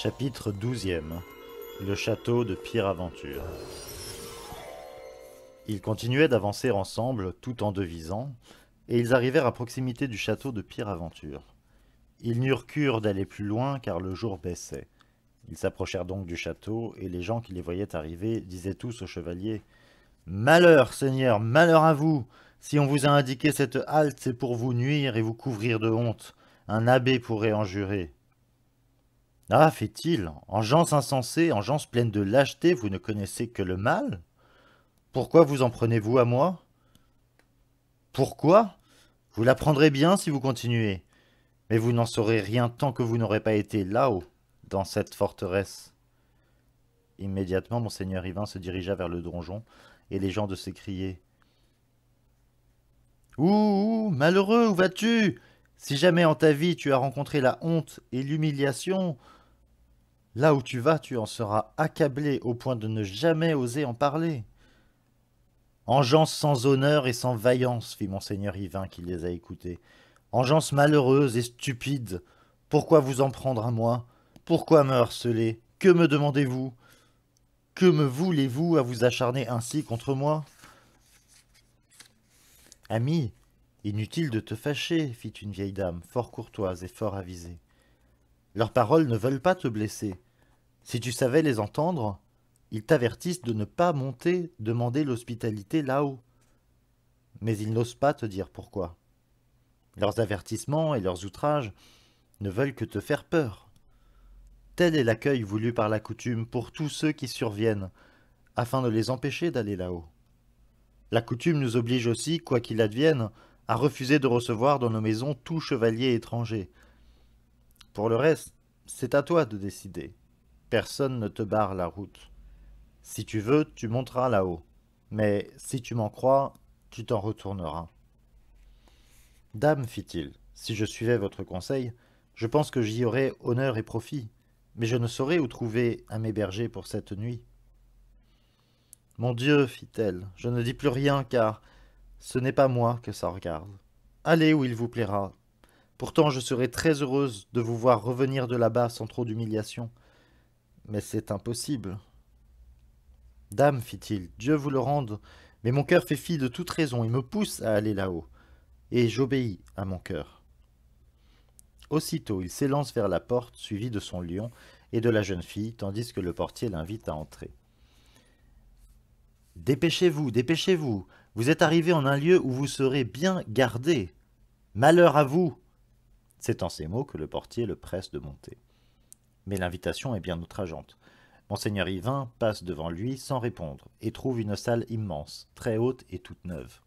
Chapitre 12 Le château de Pierre-Aventure Ils continuaient d'avancer ensemble, tout en devisant, et ils arrivèrent à proximité du château de Pierre-Aventure. Ils n'eurent cure d'aller plus loin, car le jour baissait. Ils s'approchèrent donc du château, et les gens qui les voyaient arriver disaient tous au chevalier « Malheur, seigneur, malheur à vous Si on vous a indiqué cette halte, c'est pour vous nuire et vous couvrir de honte. Un abbé pourrait en jurer. » Ah, fait-il, en gens insensés, en gens de lâcheté, vous ne connaissez que le mal Pourquoi vous en prenez-vous à moi Pourquoi Vous l'apprendrez bien si vous continuez, mais vous n'en saurez rien tant que vous n'aurez pas été là-haut, dans cette forteresse. Immédiatement, monseigneur Yvain se dirigea vers le donjon, et les gens de s'écrier Ouh, malheureux, où vas-tu Si jamais en ta vie tu as rencontré la honte et l'humiliation, Là où tu vas, tu en seras accablé au point de ne jamais oser en parler. Engeance sans honneur et sans vaillance, fit monseigneur Yvain qui les a écoutés. Engeance malheureuse et stupide. Pourquoi vous en prendre à moi Pourquoi me harceler Que me demandez-vous Que me voulez-vous à vous acharner ainsi contre moi Ami, inutile de te fâcher, fit une vieille dame, fort courtoise et fort avisée. Leurs paroles ne veulent pas te blesser. Si tu savais les entendre, ils t'avertissent de ne pas monter demander l'hospitalité là-haut. Mais ils n'osent pas te dire pourquoi. Leurs avertissements et leurs outrages ne veulent que te faire peur. Tel est l'accueil voulu par la coutume pour tous ceux qui surviennent, afin de les empêcher d'aller là-haut. La coutume nous oblige aussi, quoi qu'il advienne, à refuser de recevoir dans nos maisons tout chevalier étranger. Pour le reste, c'est à toi de décider personne ne te barre la route. Si tu veux, tu monteras là-haut, mais si tu m'en crois, tu t'en retourneras. Dame, fit-il, si je suivais votre conseil, je pense que j'y aurais honneur et profit, mais je ne saurais où trouver à m'héberger pour cette nuit. Mon Dieu, fit-elle, je ne dis plus rien, car ce n'est pas moi que ça regarde. Allez où il vous plaira. Pourtant, je serai très heureuse de vous voir revenir de là-bas sans trop d'humiliation, mais c'est impossible. Dame, fit-il, Dieu vous le rende, mais mon cœur fait fi de toute raison et me pousse à aller là-haut, et j'obéis à mon cœur. Aussitôt il s'élance vers la porte, suivi de son lion et de la jeune fille, tandis que le portier l'invite à entrer. Dépêchez-vous, dépêchez-vous, vous êtes arrivé en un lieu où vous serez bien gardé. Malheur à vous C'est en ces mots que le portier le presse de monter mais l'invitation est bien outrageante. Monseigneur Yvain passe devant lui sans répondre et trouve une salle immense, très haute et toute neuve.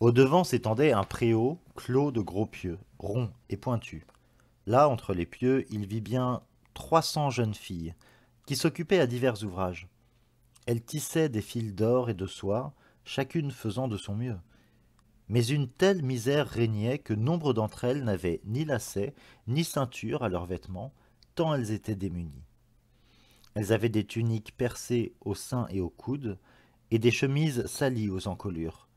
Au devant s'étendait un préau clos de gros pieux, ronds et pointus. Là, entre les pieux, il vit bien trois cents jeunes filles qui s'occupaient à divers ouvrages. Elles tissaient des fils d'or et de soie, chacune faisant de son mieux mais une telle misère régnait que nombre d'entre elles n'avaient ni lacets, ni ceinture à leurs vêtements, tant elles étaient démunies. Elles avaient des tuniques percées au sein et aux coudes, et des chemises salies aux encolures.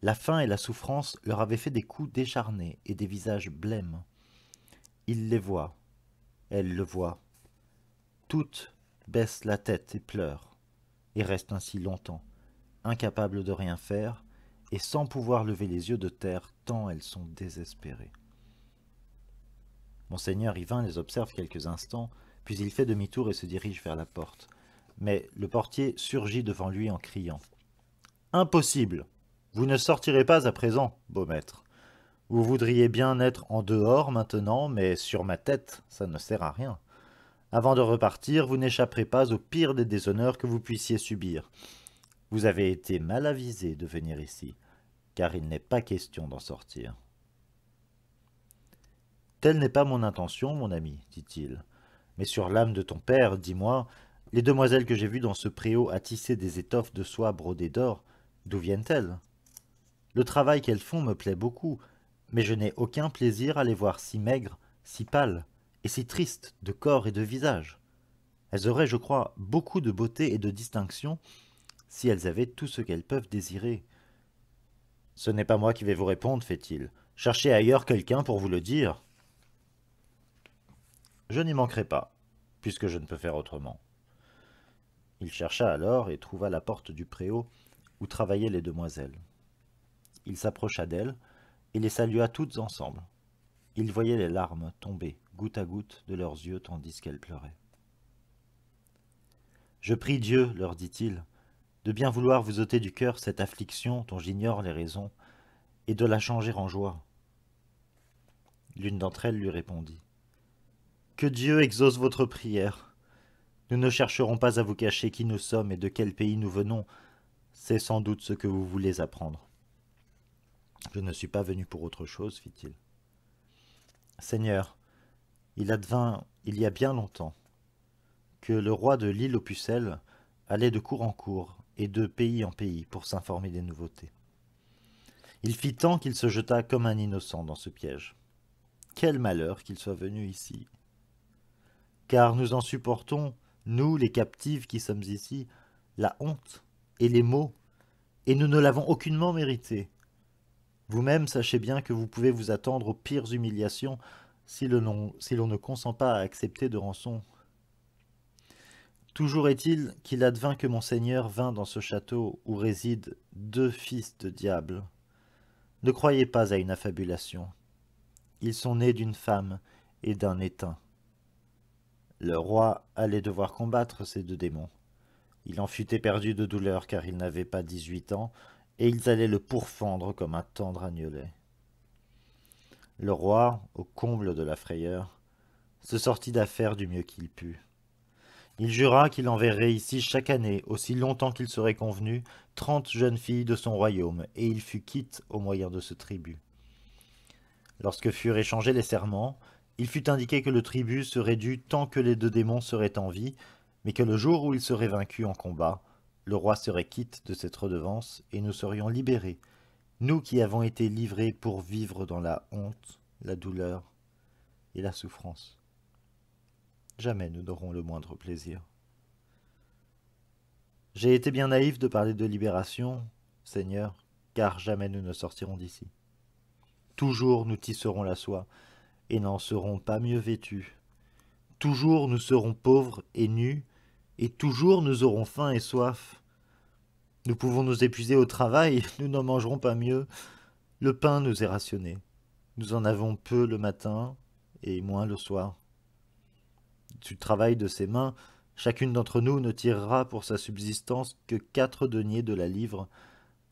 La faim et la souffrance leur avaient fait des coups décharnés et des visages blêmes. Il les voit, elles le voient. Toutes baissent la tête et pleurent, et restent ainsi longtemps, incapables de rien faire, et sans pouvoir lever les yeux de terre tant elles sont désespérées. Monseigneur Yvain les observe quelques instants, puis il fait demi-tour et se dirige vers la porte. Mais le portier surgit devant lui en criant. Impossible Vous ne sortirez pas à présent, beau maître. Vous voudriez bien être en dehors maintenant, mais sur ma tête, ça ne sert à rien. Avant de repartir, vous n'échapperez pas au pire des déshonneurs que vous puissiez subir. Vous avez été mal avisé de venir ici car il n'est pas question d'en sortir. Telle n'est pas mon intention, mon ami, dit-il. Mais sur l'âme de ton père, dis-moi, les demoiselles que j'ai vues dans ce préau à tisser des étoffes de soie brodées d'or, d'où viennent-elles Le travail qu'elles font me plaît beaucoup, mais je n'ai aucun plaisir à les voir si maigres, si pâles, et si tristes de corps et de visage. Elles auraient, je crois, beaucoup de beauté et de distinction si elles avaient tout ce qu'elles peuvent désirer, ce n'est pas moi qui vais vous répondre, fait-il. Cherchez ailleurs quelqu'un pour vous le dire. Je n'y manquerai pas, puisque je ne peux faire autrement. Il chercha alors et trouva la porte du préau où travaillaient les demoiselles. Il s'approcha d'elles et les salua toutes ensemble. Il voyait les larmes tomber goutte à goutte de leurs yeux tandis qu'elles pleuraient. « Je prie Dieu, leur dit-il, de bien vouloir vous ôter du cœur cette affliction dont j'ignore les raisons, et de la changer en joie. L'une d'entre elles lui répondit. Que Dieu exauce votre prière. Nous ne chercherons pas à vous cacher qui nous sommes et de quel pays nous venons. C'est sans doute ce que vous voulez apprendre. Je ne suis pas venu pour autre chose, fit-il. Seigneur, il advint, il y a bien longtemps, que le roi de l'île aux pucelles allait de cour en cour, et de pays en pays pour s'informer des nouveautés. Il fit tant qu'il se jeta comme un innocent dans ce piège. Quel malheur qu'il soit venu ici Car nous en supportons, nous les captives qui sommes ici, la honte et les maux, et nous ne l'avons aucunement mérité. Vous-même sachez bien que vous pouvez vous attendre aux pires humiliations si l'on ne consent pas à accepter de rançon Toujours est-il qu'il advint que mon seigneur vint dans ce château où résident deux fils de diable. Ne croyez pas à une affabulation. Ils sont nés d'une femme et d'un étain. Le roi allait devoir combattre ces deux démons. Il en fut éperdu de douleur car il n'avait pas dix-huit ans, et ils allaient le pourfendre comme un tendre agnolet. Le roi, au comble de la frayeur, se sortit d'affaire du mieux qu'il put. Il jura qu'il enverrait ici chaque année, aussi longtemps qu'il serait convenu, trente jeunes filles de son royaume, et il fut quitte au moyen de ce tribut. Lorsque furent échangés les serments, il fut indiqué que le tribut serait dû tant que les deux démons seraient en vie, mais que le jour où ils seraient vaincus en combat, le roi serait quitte de cette redevance, et nous serions libérés, nous qui avons été livrés pour vivre dans la honte, la douleur et la souffrance jamais nous n'aurons le moindre plaisir. J'ai été bien naïf de parler de libération, Seigneur, car jamais nous ne sortirons d'ici. Toujours nous tisserons la soie, et n'en serons pas mieux vêtus. Toujours nous serons pauvres et nus, et toujours nous aurons faim et soif. Nous pouvons nous épuiser au travail, nous n'en mangerons pas mieux. Le pain nous est rationné. Nous en avons peu le matin et moins le soir du travail de ses mains, chacune d'entre nous ne tirera pour sa subsistance que quatre deniers de la livre,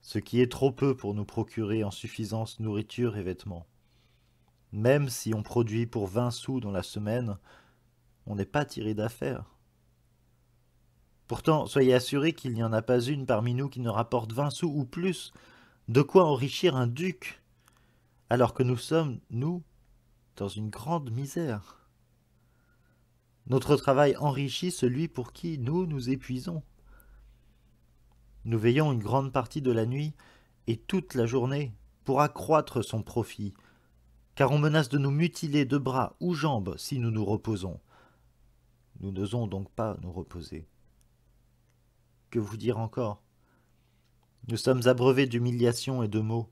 ce qui est trop peu pour nous procurer en suffisance nourriture et vêtements. Même si on produit pour vingt sous dans la semaine, on n'est pas tiré d'affaire. Pourtant, soyez assurés qu'il n'y en a pas une parmi nous qui ne rapporte vingt sous ou plus, de quoi enrichir un duc, alors que nous sommes, nous, dans une grande misère. Notre travail enrichit celui pour qui nous nous épuisons. Nous veillons une grande partie de la nuit et toute la journée pour accroître son profit, car on menace de nous mutiler de bras ou jambes si nous nous reposons. Nous n'osons donc pas nous reposer. Que vous dire encore Nous sommes abreuvés d'humiliation et de maux.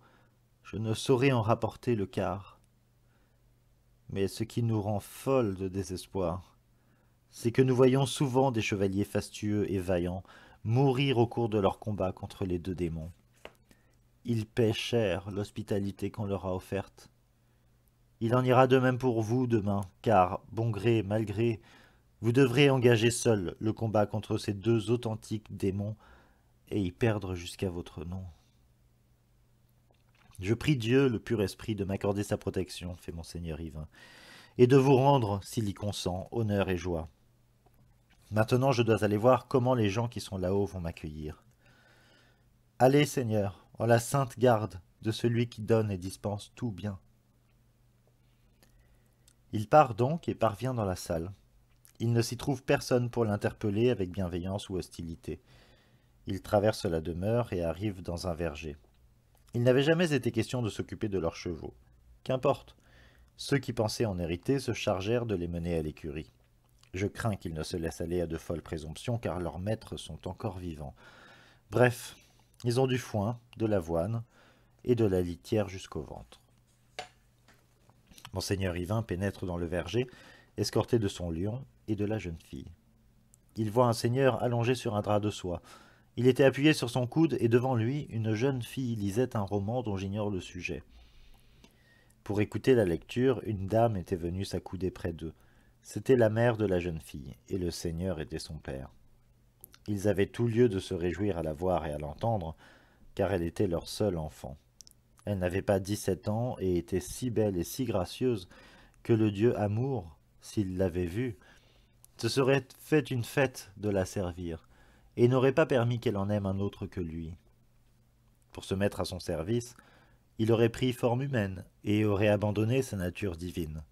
Je ne saurais en rapporter le quart. Mais ce qui nous rend folle de désespoir, c'est que nous voyons souvent des chevaliers fastueux et vaillants mourir au cours de leur combat contre les deux démons. Ils paient cher l'hospitalité qu'on leur a offerte. Il en ira de même pour vous demain, car, bon gré, mal gré, vous devrez engager seul le combat contre ces deux authentiques démons et y perdre jusqu'à votre nom. Je prie Dieu, le pur esprit, de m'accorder sa protection, fait monseigneur Yvain, et de vous rendre, s'il y consent, honneur et joie. Maintenant je dois aller voir comment les gens qui sont là-haut vont m'accueillir. Allez, Seigneur, en la sainte garde de celui qui donne et dispense tout bien. Il part donc et parvient dans la salle. Il ne s'y trouve personne pour l'interpeller avec bienveillance ou hostilité. Il traverse la demeure et arrive dans un verger. Il n'avait jamais été question de s'occuper de leurs chevaux. Qu'importe. Ceux qui pensaient en hériter se chargèrent de les mener à l'écurie. Je crains qu'ils ne se laissent aller à de folles présomptions, car leurs maîtres sont encore vivants. Bref, ils ont du foin, de l'avoine et de la litière jusqu'au ventre. Monseigneur Yvain pénètre dans le verger, escorté de son lion et de la jeune fille. Il voit un seigneur allongé sur un drap de soie. Il était appuyé sur son coude et devant lui, une jeune fille lisait un roman dont j'ignore le sujet. Pour écouter la lecture, une dame était venue s'accouder près d'eux. C'était la mère de la jeune fille, et le Seigneur était son père. Ils avaient tout lieu de se réjouir à la voir et à l'entendre, car elle était leur seul enfant. Elle n'avait pas dix-sept ans et était si belle et si gracieuse que le dieu Amour, s'il l'avait vue, se serait fait une fête de la servir, et n'aurait pas permis qu'elle en aime un autre que lui. Pour se mettre à son service, il aurait pris forme humaine et aurait abandonné sa nature divine.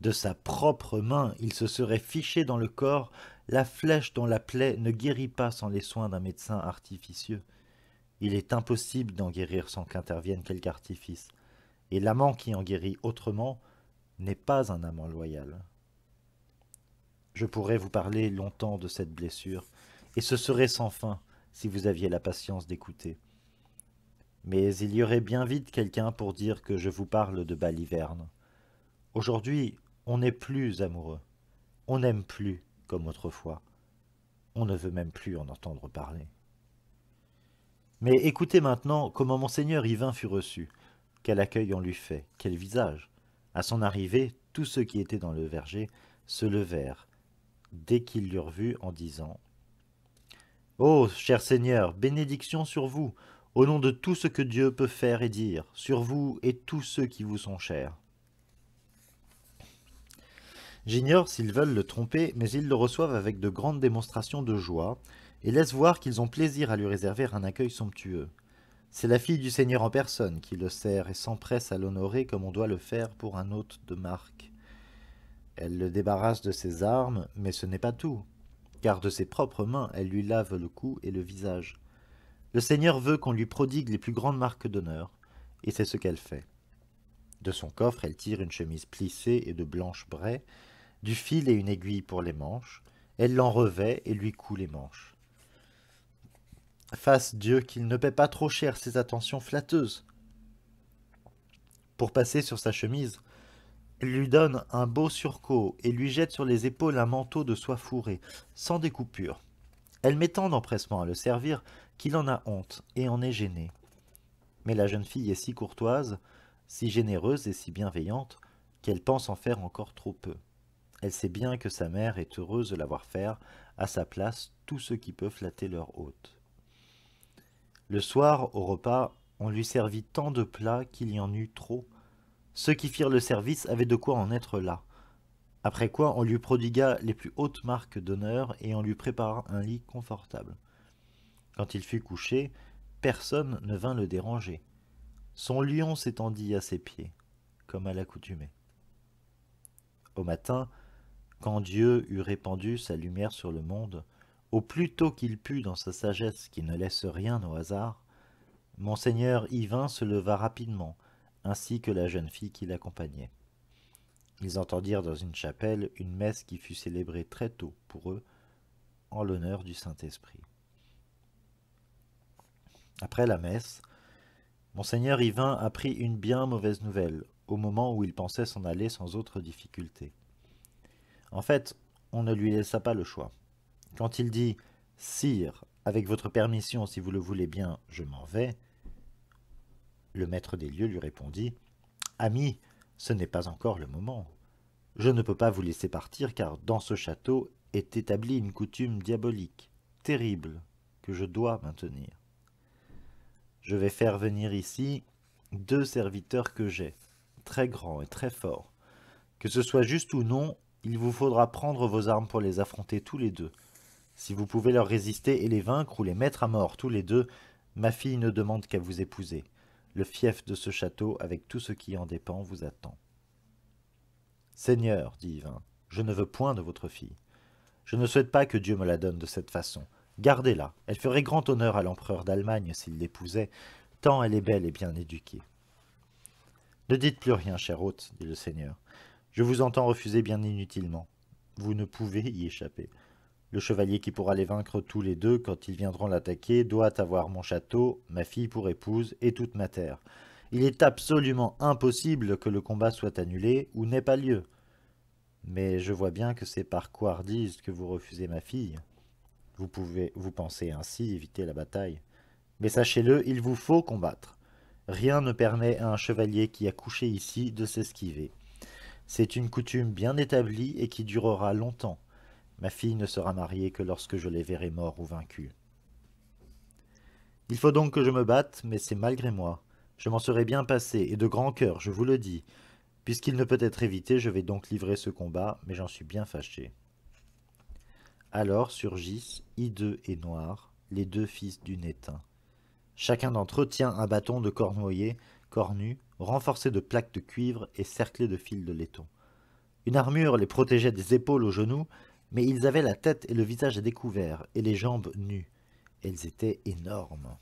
De sa propre main, il se serait fiché dans le corps la flèche dont la plaie ne guérit pas sans les soins d'un médecin artificieux. Il est impossible d'en guérir sans qu'intervienne quelque artifice, et l'amant qui en guérit autrement n'est pas un amant loyal. Je pourrais vous parler longtemps de cette blessure, et ce serait sans fin si vous aviez la patience d'écouter. Mais il y aurait bien vite quelqu'un pour dire que je vous parle de Baliverne. Aujourd'hui, on n'est plus amoureux. On n'aime plus comme autrefois. On ne veut même plus en entendre parler. Mais écoutez maintenant comment monseigneur Yvain fut reçu, quel accueil on lui fait, quel visage. À son arrivée, tous ceux qui étaient dans le verger se levèrent, dès qu'ils l'eurent vu en disant « Ô oh, cher Seigneur, bénédiction sur vous, au nom de tout ce que Dieu peut faire et dire, sur vous et tous ceux qui vous sont chers. » J'ignore s'ils veulent le tromper, mais ils le reçoivent avec de grandes démonstrations de joie, et laissent voir qu'ils ont plaisir à lui réserver un accueil somptueux. C'est la fille du Seigneur en personne qui le sert et s'empresse à l'honorer comme on doit le faire pour un hôte de marque. Elle le débarrasse de ses armes, mais ce n'est pas tout, car de ses propres mains elle lui lave le cou et le visage. Le Seigneur veut qu'on lui prodigue les plus grandes marques d'honneur, et c'est ce qu'elle fait. De son coffre, elle tire une chemise plissée et de blanche braie, du fil et une aiguille pour les manches. Elle l'en revêt et lui coud les manches. Fasse Dieu qu'il ne paie pas trop cher ses attentions flatteuses. Pour passer sur sa chemise, elle lui donne un beau surcot et lui jette sur les épaules un manteau de soie fourré, sans découpure. Elle met tant d'empressement à le servir qu'il en a honte et en est gêné. Mais la jeune fille est si courtoise, si généreuse et si bienveillante, qu'elle pense en faire encore trop peu. Elle sait bien que sa mère est heureuse de l'avoir faire, à sa place, tous ceux qui peuvent flatter leur hôte. Le soir, au repas, on lui servit tant de plats qu'il y en eut trop. Ceux qui firent le service avaient de quoi en être là. Après quoi, on lui prodigua les plus hautes marques d'honneur et on lui prépara un lit confortable. Quand il fut couché, personne ne vint le déranger. Son lion s'étendit à ses pieds, comme à l'accoutumée. Au matin, quand Dieu eut répandu sa lumière sur le monde, au plus tôt qu'il put dans sa sagesse qui ne laisse rien au hasard, Monseigneur Yvain se leva rapidement, ainsi que la jeune fille qui l'accompagnait. Ils entendirent dans une chapelle une messe qui fut célébrée très tôt pour eux, en l'honneur du Saint-Esprit. Après la messe, Monseigneur Yvain apprit une bien mauvaise nouvelle, au moment où il pensait s'en aller sans autre difficulté. En fait, on ne lui laissa pas le choix. Quand il dit « Sire, avec votre permission, si vous le voulez bien, je m'en vais », le maître des lieux lui répondit « Ami, ce n'est pas encore le moment. Je ne peux pas vous laisser partir, car dans ce château est établie une coutume diabolique, terrible, que je dois maintenir. Je vais faire venir ici deux serviteurs que j'ai, très grands et très forts. Que ce soit juste ou non, il vous faudra prendre vos armes pour les affronter tous les deux. Si vous pouvez leur résister et les vaincre ou les mettre à mort tous les deux, ma fille ne demande qu'à vous épouser. Le fief de ce château, avec tout ce qui en dépend, vous attend. Seigneur, dit Yvain, je ne veux point de votre fille. Je ne souhaite pas que Dieu me la donne de cette façon. Gardez-la, elle ferait grand honneur à l'empereur d'Allemagne s'il l'épousait, tant elle est belle et bien éduquée. Ne dites plus rien, cher hôte, dit le seigneur. Je vous entends refuser bien inutilement. Vous ne pouvez y échapper. Le chevalier qui pourra les vaincre tous les deux quand ils viendront l'attaquer doit avoir mon château, ma fille pour épouse et toute ma terre. Il est absolument impossible que le combat soit annulé ou n'ait pas lieu. Mais je vois bien que c'est par couardise que vous refusez ma fille. Vous pouvez, vous pensez ainsi éviter la bataille. Mais sachez-le, il vous faut combattre. Rien ne permet à un chevalier qui a couché ici de s'esquiver. C'est une coutume bien établie et qui durera longtemps. Ma fille ne sera mariée que lorsque je les verrai morts ou vaincus. Il faut donc que je me batte, mais c'est malgré moi. Je m'en serai bien passé, et de grand cœur, je vous le dis. Puisqu'il ne peut être évité, je vais donc livrer ce combat, mais j'en suis bien fâché. Alors surgissent, hideux et noirs, les deux fils du nétain. Chacun d'entre eux tient un bâton de cornoyer, cornu, renforcés de plaques de cuivre et cerclés de fils de laiton. Une armure les protégeait des épaules aux genoux, mais ils avaient la tête et le visage à découvert, et les jambes nues. Elles étaient énormes.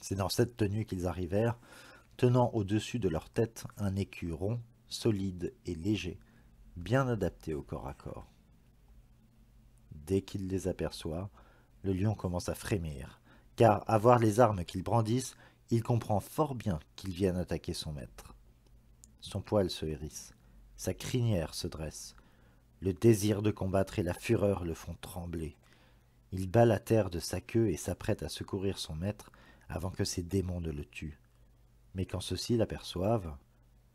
C'est dans cette tenue qu'ils arrivèrent, tenant au-dessus de leur tête un écu rond, solide et léger, bien adapté au corps à corps. Dès qu'il les aperçoit, le lion commence à frémir, car voir les armes qu'ils brandissent il comprend fort bien qu'il vienne attaquer son maître. Son poil se hérisse, sa crinière se dresse. Le désir de combattre et la fureur le font trembler. Il bat la terre de sa queue et s'apprête à secourir son maître avant que ses démons ne le tuent. Mais quand ceux-ci l'aperçoivent...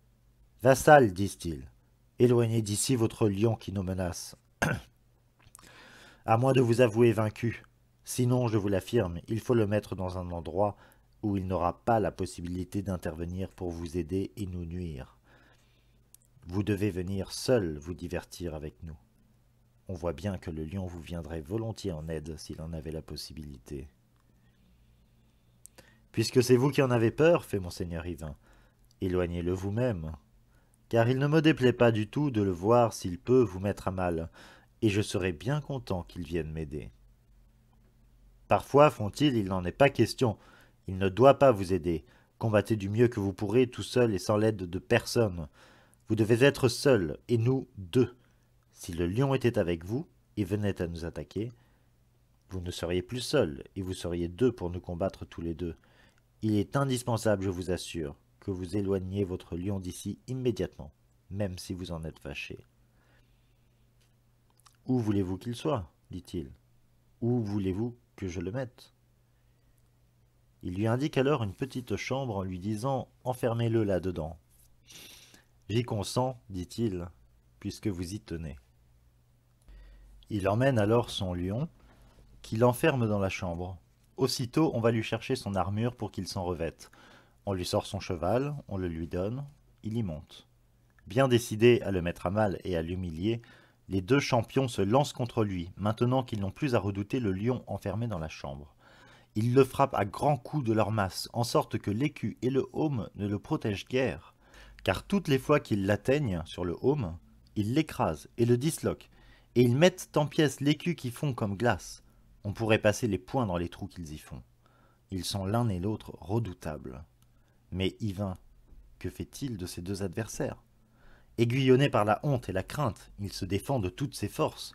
« Vassal, disent-ils, éloignez d'ici votre lion qui nous menace. à moi de vous avouer vaincu. Sinon, je vous l'affirme, il faut le mettre dans un endroit où il n'aura pas la possibilité d'intervenir pour vous aider et nous nuire. Vous devez venir seul vous divertir avec nous. On voit bien que le lion vous viendrait volontiers en aide s'il en avait la possibilité. Puisque c'est vous qui en avez peur, fait monseigneur Yvain, éloignez-le vous-même, car il ne me déplaît pas du tout de le voir s'il peut vous mettre à mal, et je serai bien content qu'il vienne m'aider. Parfois, font-ils, il n'en est pas question, il ne doit pas vous aider. Combattez du mieux que vous pourrez tout seul et sans l'aide de personne. Vous devez être seul, et nous deux. Si le lion était avec vous et venait à nous attaquer, vous ne seriez plus seul, et vous seriez deux pour nous combattre tous les deux. Il est indispensable, je vous assure, que vous éloigniez votre lion d'ici immédiatement, même si vous en êtes fâché. Où voulez-vous qu'il soit dit-il. Où voulez-vous que je le mette il lui indique alors une petite chambre en lui disant « Enfermez-le là-dedans ».« J'y consens, dit-il, puisque vous y tenez. » Il emmène alors son lion, qui l'enferme dans la chambre. Aussitôt, on va lui chercher son armure pour qu'il s'en revête. On lui sort son cheval, on le lui donne, il y monte. Bien décidé à le mettre à mal et à l'humilier, les deux champions se lancent contre lui, maintenant qu'ils n'ont plus à redouter le lion enfermé dans la chambre. Ils le frappent à grands coups de leur masse, en sorte que l'écu et le home ne le protègent guère, car toutes les fois qu'ils l'atteignent sur le home, ils l'écrasent et le disloquent, et ils mettent en pièces l'écu qui fond comme glace. On pourrait passer les poings dans les trous qu'ils y font. Ils sont l'un et l'autre redoutables. Mais Yvain, que fait-il de ses deux adversaires Aiguillonné par la honte et la crainte, il se défend de toutes ses forces.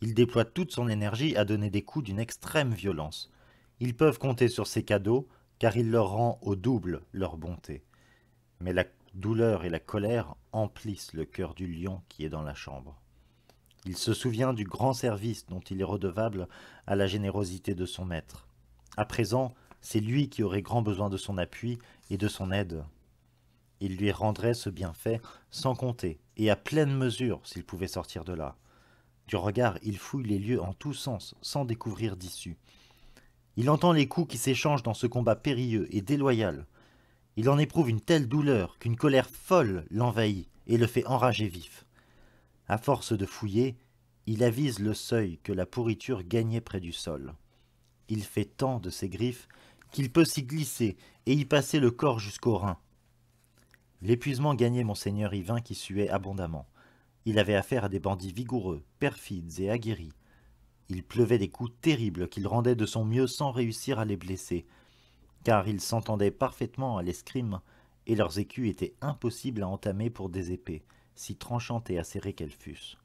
Il déploie toute son énergie à donner des coups d'une extrême violence, ils peuvent compter sur ces cadeaux, car il leur rend au double leur bonté. Mais la douleur et la colère emplissent le cœur du lion qui est dans la chambre. Il se souvient du grand service dont il est redevable à la générosité de son maître. À présent, c'est lui qui aurait grand besoin de son appui et de son aide. Il lui rendrait ce bienfait sans compter, et à pleine mesure s'il pouvait sortir de là. Du regard, il fouille les lieux en tous sens, sans découvrir d'issue. Il entend les coups qui s'échangent dans ce combat périlleux et déloyal. Il en éprouve une telle douleur qu'une colère folle l'envahit et le fait enrager vif. À force de fouiller, il avise le seuil que la pourriture gagnait près du sol. Il fait tant de ses griffes qu'il peut s'y glisser et y passer le corps jusqu'aux reins. L'épuisement gagnait monseigneur Yvain qui suait abondamment. Il avait affaire à des bandits vigoureux, perfides et aguerris, il pleuvait des coups terribles qu'il rendait de son mieux sans réussir à les blesser, car ils s'entendaient parfaitement à l'escrime, et leurs écus étaient impossibles à entamer pour des épées, si tranchantes et acérées qu'elles fussent.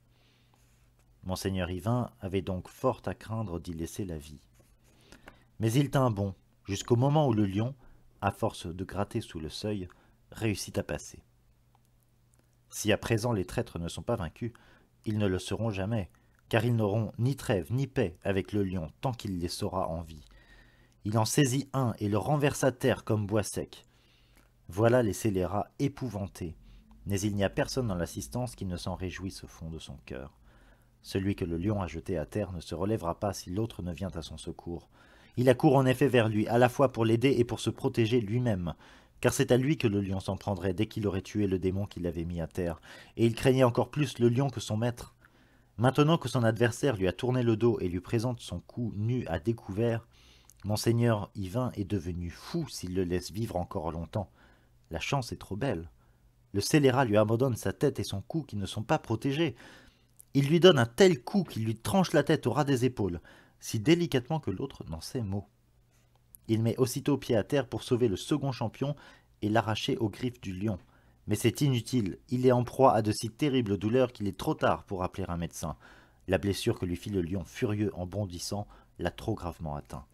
Monseigneur Yvain avait donc fort à craindre d'y laisser la vie. Mais il tint bon, jusqu'au moment où le lion, à force de gratter sous le seuil, réussit à passer. Si à présent les traîtres ne sont pas vaincus, ils ne le seront jamais, car ils n'auront ni trêve ni paix avec le lion tant qu'il les saura en vie. Il en saisit un et le renverse à terre comme bois sec. Voilà les scélérats épouvantés, mais il n'y a personne dans l'assistance qui ne s'en réjouisse au fond de son cœur. Celui que le lion a jeté à terre ne se relèvera pas si l'autre ne vient à son secours. Il accourt en effet vers lui, à la fois pour l'aider et pour se protéger lui-même, car c'est à lui que le lion s'en prendrait dès qu'il aurait tué le démon qui l'avait mis à terre, et il craignait encore plus le lion que son maître. Maintenant que son adversaire lui a tourné le dos et lui présente son cou nu à découvert, Monseigneur Yvain est devenu fou s'il le laisse vivre encore longtemps. La chance est trop belle. Le scélérat lui abandonne sa tête et son cou qui ne sont pas protégés. Il lui donne un tel coup qu'il lui tranche la tête au ras des épaules, si délicatement que l'autre n'en sait mot. Il met aussitôt pied à terre pour sauver le second champion et l'arracher aux griffes du lion. Mais c'est inutile, il est en proie à de si terribles douleurs qu'il est trop tard pour appeler un médecin. La blessure que lui fit le lion furieux en bondissant l'a trop gravement atteint.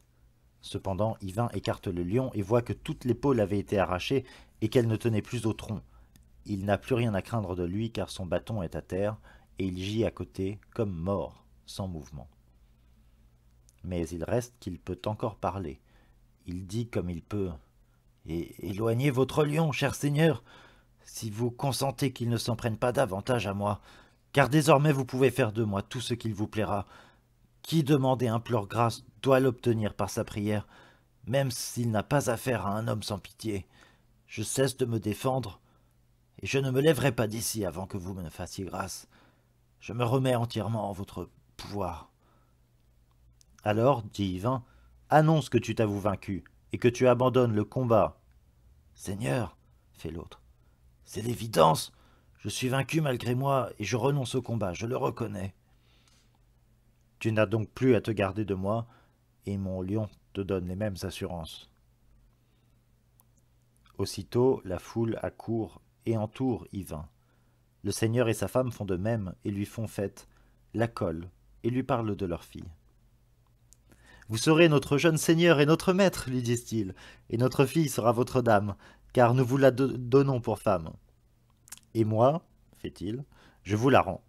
Cependant, Yvain écarte le lion et voit que toute l'épaule avait été arrachée et qu'elle ne tenait plus au tronc. Il n'a plus rien à craindre de lui car son bâton est à terre et il gît à côté comme mort, sans mouvement. Mais il reste qu'il peut encore parler. Il dit comme il peut. « Éloignez votre lion, cher seigneur si vous consentez qu'il ne s'en prenne pas davantage à moi, car désormais vous pouvez faire de moi tout ce qu'il vous plaira. Qui demande et implore grâce doit l'obtenir par sa prière, même s'il n'a pas affaire à un homme sans pitié. Je cesse de me défendre, et je ne me lèverai pas d'ici avant que vous me fassiez grâce. Je me remets entièrement en votre pouvoir. Alors, dit Yvain, annonce que tu t'avoues vaincu, et que tu abandonnes le combat. Seigneur, fait l'autre, c'est l'évidence. Je suis vaincu malgré moi, et je renonce au combat, je le reconnais. Tu n'as donc plus à te garder de moi, et mon lion te donne les mêmes assurances. Aussitôt la foule accourt et entoure Yvain. Le seigneur et sa femme font de même et lui font fête, la colle et lui parlent de leur fille. Vous serez notre jeune seigneur et notre maître, lui disent-ils, et notre fille sera votre dame, car nous vous la donnons pour femme. Et moi, fait-il, je vous la rends.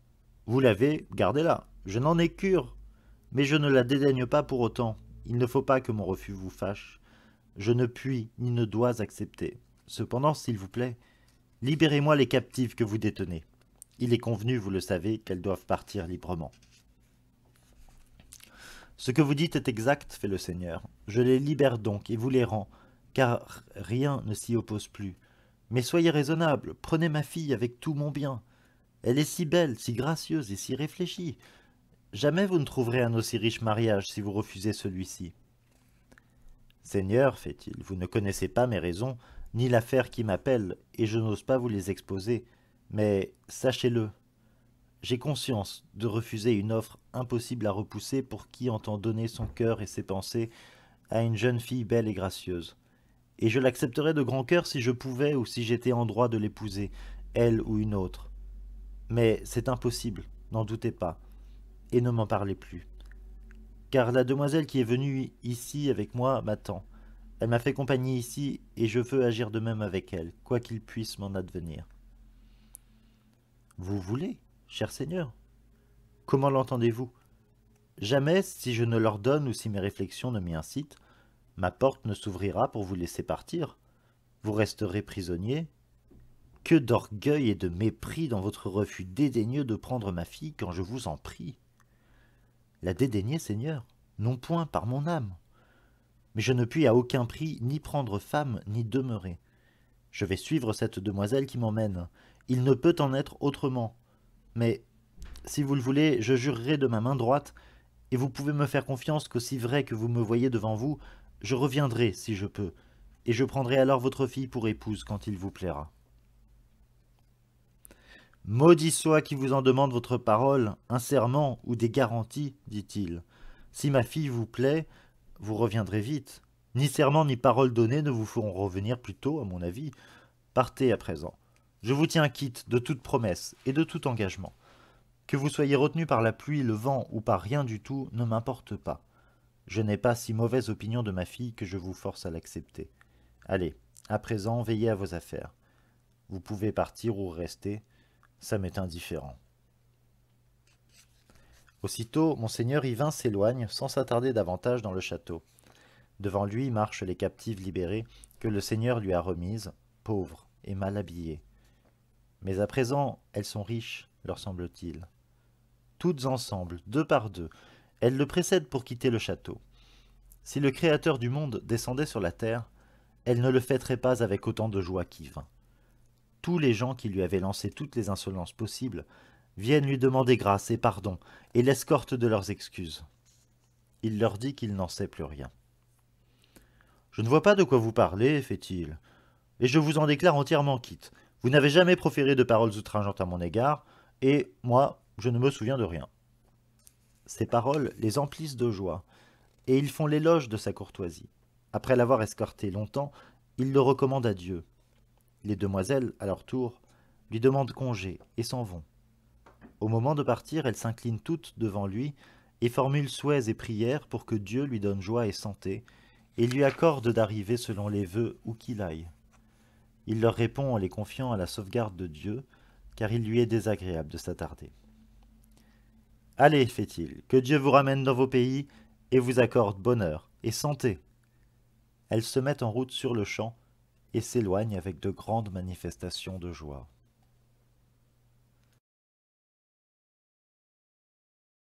Vous l'avez, gardez-la. Je n'en ai cure, mais je ne la dédaigne pas pour autant. Il ne faut pas que mon refus vous fâche. Je ne puis ni ne dois accepter. Cependant, s'il vous plaît, libérez-moi les captives que vous détenez. Il est convenu, vous le savez, qu'elles doivent partir librement. Ce que vous dites est exact, fait le Seigneur. Je les libère donc et vous les rends, car rien ne s'y oppose plus. Mais soyez raisonnable, prenez ma fille avec tout mon bien. Elle est si belle, si gracieuse et si réfléchie. Jamais vous ne trouverez un aussi riche mariage si vous refusez celui-ci. Seigneur, fait-il, vous ne connaissez pas mes raisons, ni l'affaire qui m'appelle, et je n'ose pas vous les exposer, mais sachez-le, j'ai conscience de refuser une offre impossible à repousser pour qui entend donner son cœur et ses pensées à une jeune fille belle et gracieuse et je l'accepterais de grand cœur si je pouvais ou si j'étais en droit de l'épouser, elle ou une autre. Mais c'est impossible, n'en doutez pas, et ne m'en parlez plus. Car la demoiselle qui est venue ici avec moi m'attend. Elle m'a fait compagnie ici, et je veux agir de même avec elle, quoi qu'il puisse m'en advenir. Vous voulez, cher Seigneur Comment l'entendez-vous Jamais, si je ne l'ordonne ou si mes réflexions ne m'y incitent, Ma porte ne s'ouvrira pour vous laisser partir. Vous resterez prisonnier. Que d'orgueil et de mépris dans votre refus dédaigneux de prendre ma fille quand je vous en prie. La dédaigner, Seigneur, non point par mon âme. Mais je ne puis à aucun prix ni prendre femme ni demeurer. Je vais suivre cette demoiselle qui m'emmène. Il ne peut en être autrement. Mais, si vous le voulez, je jurerai de ma main droite, et vous pouvez me faire confiance qu'aussi vrai que vous me voyez devant vous, je reviendrai si je peux, et je prendrai alors votre fille pour épouse quand il vous plaira. Maudit soit qui vous en demande votre parole, un serment ou des garanties, dit-il. Si ma fille vous plaît, vous reviendrez vite. Ni serment ni parole donnée ne vous feront revenir plus tôt, à mon avis. Partez à présent. Je vous tiens quitte de toute promesse et de tout engagement. Que vous soyez retenu par la pluie, le vent ou par rien du tout ne m'importe pas. Je n'ai pas si mauvaise opinion de ma fille que je vous force à l'accepter. Allez, à présent, veillez à vos affaires. Vous pouvez partir ou rester, ça m'est indifférent. Aussitôt, monseigneur Yvain s'éloigne sans s'attarder davantage dans le château. Devant lui marchent les captives libérées que le Seigneur lui a remises, pauvres et mal habillées. Mais à présent, elles sont riches, leur semble-t-il. Toutes ensemble, deux par deux, elle le précède pour quitter le château. Si le Créateur du monde descendait sur la terre, elle ne le fêterait pas avec autant de joie vint. Tous les gens qui lui avaient lancé toutes les insolences possibles viennent lui demander grâce et pardon et l'escortent de leurs excuses. Il leur dit qu'il n'en sait plus rien. Je ne vois pas de quoi vous parlez, fait-il, et je vous en déclare entièrement quitte. Vous n'avez jamais proféré de paroles outrageantes à mon égard, et moi, je ne me souviens de rien. Ses paroles les emplissent de joie, et ils font l'éloge de sa courtoisie. Après l'avoir escorté longtemps, ils le recommandent à Dieu. Les demoiselles, à leur tour, lui demandent congé et s'en vont. Au moment de partir, elles s'inclinent toutes devant lui et formulent souhaits et prières pour que Dieu lui donne joie et santé, et lui accorde d'arriver selon les vœux où qu'il aille. Il leur répond en les confiant à la sauvegarde de Dieu, car il lui est désagréable de s'attarder. Allez, fait-il, que Dieu vous ramène dans vos pays et vous accorde bonheur et santé. Elles se mettent en route sur le champ et s'éloignent avec de grandes manifestations de joie.